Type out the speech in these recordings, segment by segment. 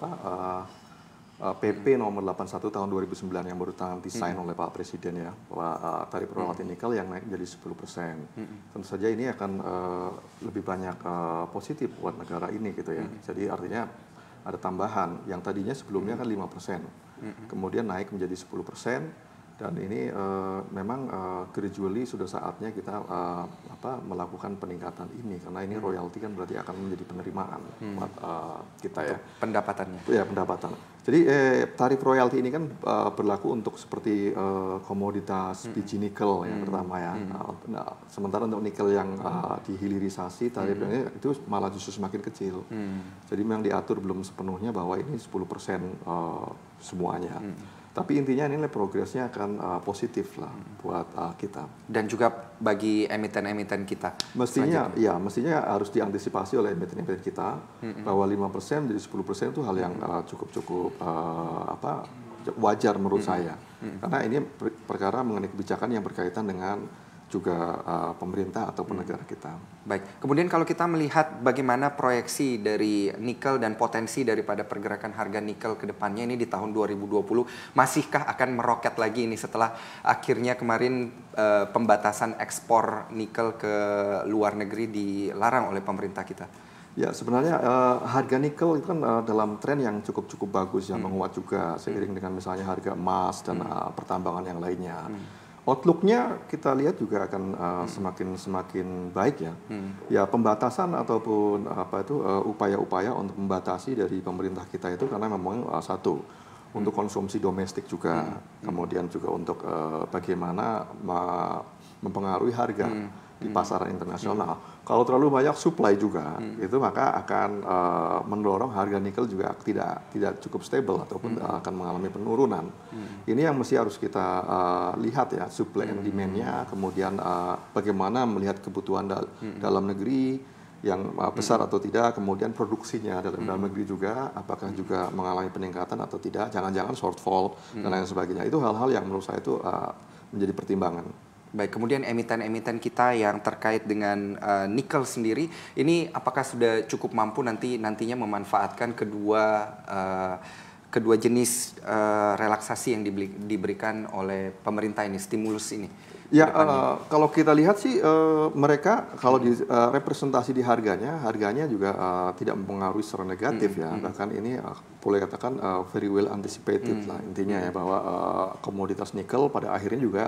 apa uh, eh, uh, eh, PP nomor 81 tahun 2009 yang baru tangan desain hmm. oleh Pak Presiden ya bahwa uh, eh, tarif royalti hmm. nikel yang naik jadi 10 persen. Hmm. Tentu saja ini akan uh, lebih banyak uh, positif buat negara ini gitu ya. Hmm. Jadi artinya ada tambahan yang tadinya sebelumnya hmm. kan 5 persen, hmm. kemudian naik menjadi 10 persen dan ini uh, memang uh, gradually sudah saatnya kita uh, apa melakukan peningkatan ini karena ini hmm. royalti kan berarti akan menjadi penerimaan hmm. buat uh, kita ya pendapatannya ya pendapatan jadi eh, tarif royalti ini kan uh, berlaku untuk seperti uh, komoditas hmm. biji nikel ya hmm. pertama ya hmm. nah, sementara untuk nikel yang uh, dihilirisasi tarifnya hmm. itu malah justru semakin kecil hmm. jadi memang diatur belum sepenuhnya bahwa ini 10% uh, semuanya hmm. Tapi intinya nilai progresnya akan uh, positif lah hmm. buat uh, kita. Dan juga bagi emiten-emiten kita. Mestinya, ya mestinya harus diantisipasi oleh emiten-emiten kita hmm. bahwa 5% sepuluh 10% itu hal yang uh, cukup-cukup uh, uh, apa wajar menurut hmm. saya. Hmm. Karena ini perkara mengenai kebijakan yang berkaitan dengan juga uh, pemerintah ataupun hmm. negara kita. Baik. Kemudian kalau kita melihat bagaimana proyeksi dari nikel dan potensi daripada pergerakan harga nikel ke depannya ini di tahun 2020 masihkah akan meroket lagi ini setelah akhirnya kemarin uh, pembatasan ekspor nikel ke luar negeri dilarang oleh pemerintah kita? Ya sebenarnya uh, harga nikel itu kan uh, dalam tren yang cukup cukup bagus yang hmm. menguat juga hmm. seiring hmm. dengan misalnya harga emas dan hmm. uh, pertambangan yang lainnya. Hmm outlooknya kita lihat juga akan uh, hmm. semakin semakin baik ya. Hmm. Ya pembatasan ataupun eh, apa itu upaya eh, upaya-upaya untuk membatasi dari pemerintah kita itu karena memang uh, satu hmm. untuk konsumsi domestik juga, hmm. hmm. kemudian juga untuk uh, bagaimana mempengaruhi harga. Hmm di hmm. pasar internasional. Hmm. Kalau terlalu banyak supply juga, hmm. itu maka akan uh, mendorong harga nikel juga tidak tidak cukup stable ataupun hmm. akan mengalami penurunan. Hmm. Ini yang mesti harus kita uh, lihat ya supply hmm. and demand-nya, kemudian uh, bagaimana melihat kebutuhan dal hmm. dalam negeri yang uh, besar hmm. atau tidak, kemudian produksinya dalam dalam hmm. negeri juga apakah hmm. juga mengalami peningkatan atau tidak, jangan-jangan shortfall hmm. dan lain sebagainya. Itu hal-hal yang menurut saya itu uh, menjadi pertimbangan. Baik, kemudian emiten-emiten kita yang terkait dengan uh, nikel sendiri, ini apakah sudah cukup mampu nanti nantinya memanfaatkan kedua uh, kedua jenis uh, relaksasi yang dibeli, diberikan oleh pemerintah ini, stimulus ini? Ya, uh, kalau kita lihat sih uh, mereka kalau di uh, representasi di harganya, harganya juga uh, tidak mempengaruhi secara negatif hmm, ya. Hmm. Bahkan ini uh, boleh katakan uh, very well anticipated hmm. lah mm. intinya hmm. ya bahwa uh, komoditas nikel pada akhirnya juga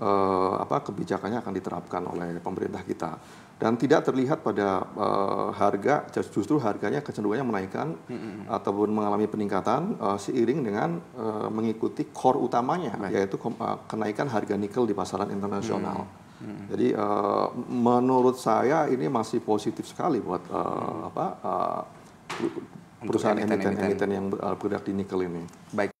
eh, apa kebijakannya akan diterapkan oleh pemerintah kita dan tidak terlihat pada uh, harga justru harganya kecenderungannya menaikkan mm-hmm. ataupun mengalami peningkatan uh, seiring dengan uh, mengikuti core utamanya right. yaitu uh, kenaikan harga nikel di pasaran internasional. Mm-hmm. Jadi uh, menurut saya ini masih positif sekali buat uh, hmm. apa uh, perusahaan emiten-emiten yang bergerak di nikel ini. Baik.